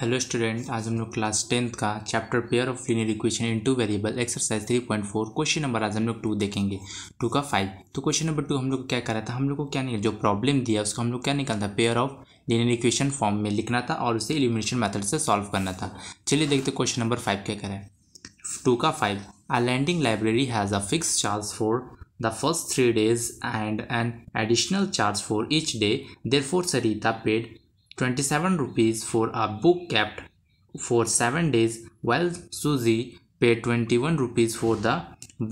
Hello student आज हम लोग क्लास टेंथ का chapter pair of linear equation in two variable exercise three point four question number आज हम लोग टू देखेंगे टू का फाइव तो क्वेश्चन नंबर टू हम लोग क्या करा था हम लोग को क्या निकल जो प्रॉब्लम दिया उसको हम लोग क्या था pair of linear equation form में लिखना था और उसे इलिमिनेशन मैथड से सॉल्व करना था चलिए देखते क्वेश्चन नंबर फाइव क्या करें टू का five a lending library has a fix charge for first three days and and additional charge for for day there for Sarita paid 27 rupees for a book kept for 7 days while Suzy paid 21 rupees for the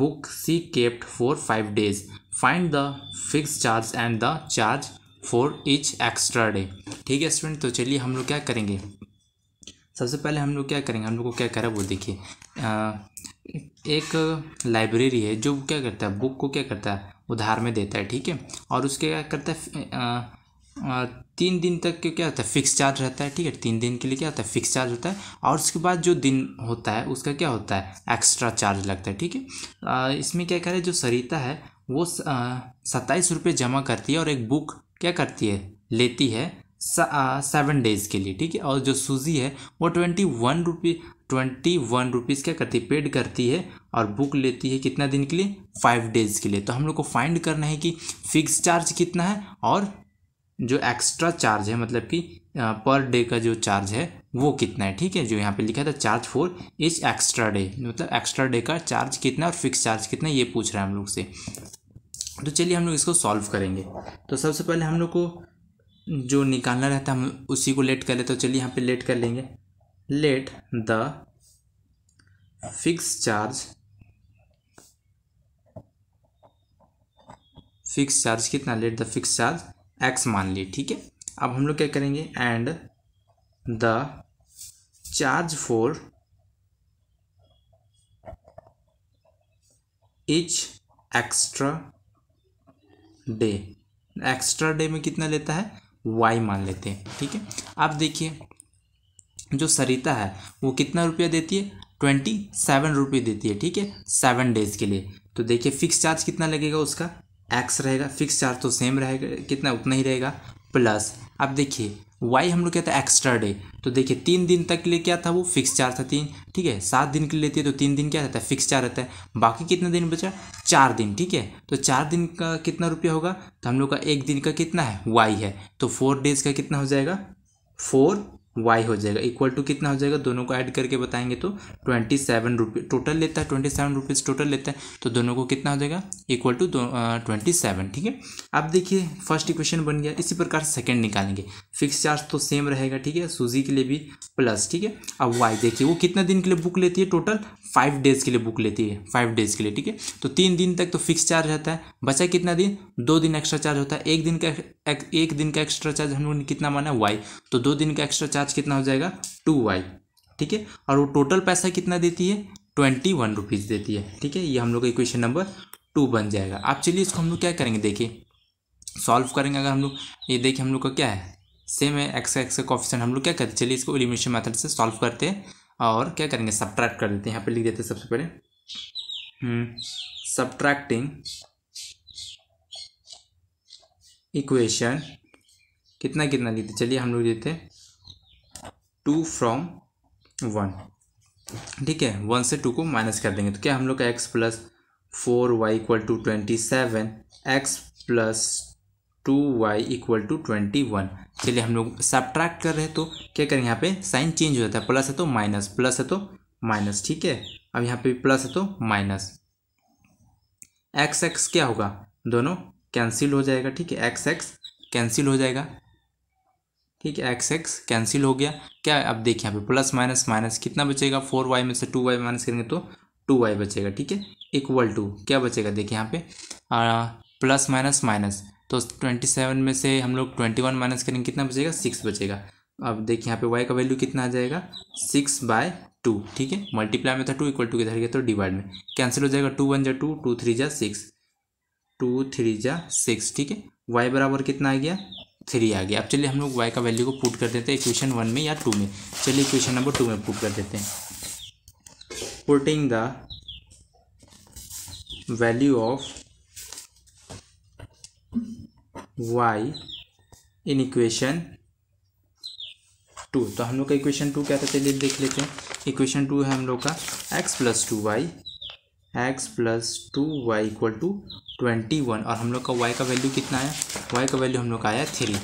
book she kept for 5 days. Find the fixed charge and the charge for each extra day. ठीक है student तो चलिए हम लोग क्या करेंगे सबसे पहले हम लोग क्या करेंगे हम लोग को क्या करा वो देखिए एक लाइब्रेरी है जो क्या करता है बुक को क्या करता है उधार में देता है ठीक है और उसके क्या करता है तीन दिन तक के क्या होता है फिक्स चार्ज रहता है ठीक है तीन दिन के लिए क्या होता है फिक्स चार्ज होता है और उसके बाद जो दिन होता है उसका क्या होता है एक्स्ट्रा चार्ज लगता है ठीक है इसमें क्या करें जो सरिता है वो सत्ताईस रुपये जमा करती है और एक बुक क्या करती है लेती है सेवन डेज़ के लिए ठीक है और जो सूजी है वो twenty one rupee twenty one rupees क्या करती है पेड करती है और बुक लेती है कितना दिन के लिए फाइव डेज़ के लिए तो हम लोग को फाइंड करना है कि फ़िक्स चार्ज कितना है और जो एक्स्ट्रा चार्ज है मतलब कि पर डे का जो चार्ज है वो कितना है ठीक है जो यहाँ पे लिखा था charge for each extra day मतलब एक्स्ट्रा डे का चार्ज कितना और फिक्स चार्ज कितना ये पूछ रहा है हम लोग से तो चलिए हम लोग इसको सॉल्व करेंगे तो सबसे पहले हम लोग को जो निकालना रहता है हम उसी को लेट कर ले तो चलिए यहाँ पे लेट कर लेंगे let the fix charge fix charge कितना let the fix charge x मान ली ठीक है अब हम लोग क्या करेंगे and the charge for each extra day extra day में कितना लेता है वाई मान लेते हैं ठीक है अब देखिए जो सरिता है वो कितना रुपया देती है ट्वेंटी सेवन रुपये देती है ठीक है सेवन डेज़ के लिए तो देखिए फिक्स चार्ज कितना लगेगा उसका एक्स रहेगा फिक्स चार्ज तो सेम रहेगा कितना उतना ही रहेगा प्लस अब देखिए वाई हम लोग क्या था एक्स्ट्रा डे तो देखिए तीन दिन तक के लिए क्या था वो फिक्स चार्ज था तीन ठीक है सात दिन के लिए लेती है तो तीन दिन क्या रहता है फिक्स चार्ज रहता है बाकी कितने दिन बचा चार दिन ठीक है तो चार दिन का कितना रुपया होगा तो हम लोग का एक दिन का कितना है वाई है तो फोर डेज का कितना हो जाएगा फोर वाई हो जाएगा इक्वल टू कितना हो जाएगा दोनों को ऐड करके बताएंगे तो ट्वेंटी सेवन रुपी टोटल लेता है ट्वेंटी सेवन रुपीज़ टोटल लेता है तो दोनों को कितना हो जाएगा इक्वल टू ट्वेंटी सेवन ठीक है अब देखिए फर्स्ट इक्वेशन बन गया इसी प्रकार सेकेंड निकालेंगे फिक्स चार्ज तो सेम रहेगा ठीक है सूजी के लिए भी प्लस ठीक है अब वाई देखिए वो कितना दिन के लिए बुक लेती है टोटल फाइव डेज़ के लिए बुक लेती है फाइव डेज़ के लिए ठीक है तो तीन दिन तक तो फिक्स चार्ज रहता है बचा कितना दिन दो दिन एक्स्ट्रा चार्ज होता है एक दिन का एक, एक दिन का एक्स्ट्रा चार्ज हम लोगों ने कितना माना है वाई तो दो दिन का एक्स्ट्रा चार्ज चार्ज कितना हो जाएगा टू वाई ठीक है और वो टोटल पैसा कितना देती है ट्वेंटी वन रुपीज़ देती है ठीक है ये हम लोग का इक्वेशन नंबर टू बन जाएगा आप चलिए इसको हम लोग क्या करेंगे देखिए सॉल्व करेंगे अगर हम लोग ये देखिए हम लोग का क्या है सेम है एक्स एक्स का ऑप्शन हम लोग क्या करते हैं चलिए इसको एलिमिनेशन मैथड से सॉल्व करते हैं और क्या करेंगे सब्ट्रैक्ट कर देते हैं यहाँ पर लिख देते हैं सबसे पहले सब्ट्रैक्टिंग इक्वेशन कितना कितना लिखते चलिए हम लोग देते हैं टू फ्रॉम वन ठीक है वन से टू को माइनस कर देंगे तो क्या हम लोग का x plus four y equal to twenty seven x plus two y equal to twenty one चलिए हम लोग सब्ट्रैक्ट कर रहे हैं तो क्या करें यहाँ पे साइन चेंज हो जाता है प्लस है तो माइनस प्लस है तो माइनस ठीक है अब यहाँ पे प्लस है तो माइनस एक्स एक्स क्या होगा दोनों कैंसिल हो जाएगा ठीक है एक्स एक्स कैंसिल हो जाएगा ठीक है एक्स एक्स कैंसिल हो गया क्या अब देखिए यहाँ पे प्लस माइनस माइनस कितना बचेगा फोर वाई में से टू वाई माइनस करेंगे तो टू वाई बचेगा ठीक है इक्वल टू क्या बचेगा देखिए यहाँ पे आ, प्लस माइनस माइनस तो ट्वेंटी सेवन में से हम लोग ट्वेंटी वन माइनस करेंगे कितना बचेगा सिक्स बचेगा अब देखिए यहाँ पे वाई का वैल्यू कितना आ जाएगा सिक्स बाय टू ठीक है मल्टीप्लाई में था टू इक्वल टू किधर गया तो डिवाइड में कैंसिल हो जाएगा टू वन जा टू टू थ्री जा सिक्स टू थ्री जा सिक्स ठीक है वाई बराबर कितना आ गया थ्री आ गया अब चलिए हम लोग वाई का वैल्यू को पुट कर देते हैं इक्वेशन वन में या टू में चलिए इक्वेशन नंबर टू में पुट कर देते हैं putting the value of y in equation two तो हम लोग का इक्वेशन टू क्या था चलिए देख लेते हैं इक्वेशन टू है हम लोग का x plus two y x plus two y equal to twenty one और हम लोग का वाई का वैल्यू कितना आया वाई का वैल्यू हम लोग का आया थ्री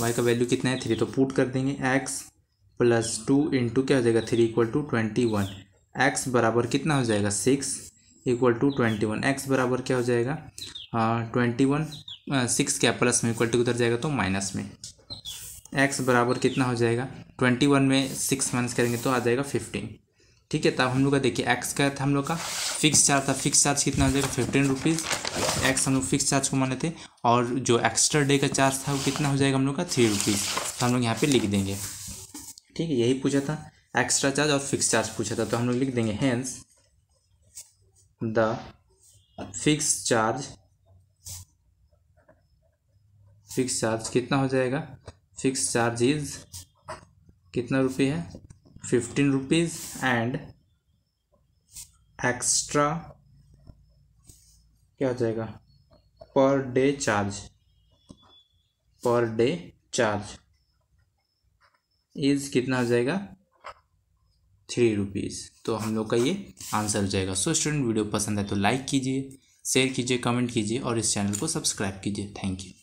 वाई का वैल्यू कितना है थ्री तो पुट कर देंगे एक्स प्लस टू इंटू क्या हो जाएगा three equal to twenty one x बराबर कितना हो जाएगा six equal to twenty one x बराबर क्या हो जाएगा ट्वेंटी वन सिक्स क्या प्लस में इक्वल टू उधर जाएगा तो माइनस में एक्स बराबर कितना हो जाएगा ट्वेंटी वन में सिक्स माइनस करेंगे तो आ जाएगा फिफ्टीन ठीक है तब तो हम लोग का देखिए एक्स क्या था हम लोग का फिक्स चार्ज था फिक्स चार्ज कितना हो जाएगा फिफ्टीन रुपीज़ एक्स हम लोग फिक्स चार्ज को माने थे और जो एक्स्ट्रा डे का चार्ज था वो कितना हो जाएगा हम लोग का थ्री रुपीज़ तो हम लोग यहाँ पे लिख देंगे ठीक है यही पूछा था एक्स्ट्रा चार्ज और फिक्स चार्ज पूछा था तो हम लोग लिख देंगे hence the fix charge fix charge कितना हो जाएगा फिक्स चार्ज इज कितना रुपये है फिफ्टीन रुपीज एंड एक्स्ट्रा क्या हो जाएगा per day charge per day charge is कितना हो जाएगा थ्री रुपीज़ तो हम लोग का ये आंसर हो जाएगा सो स्टूडेंट वीडियो पसंद है तो लाइक कीजिए शेयर कीजिए कमेंट कीजिए और इस चैनल को सब्सक्राइब कीजिए थैंक यू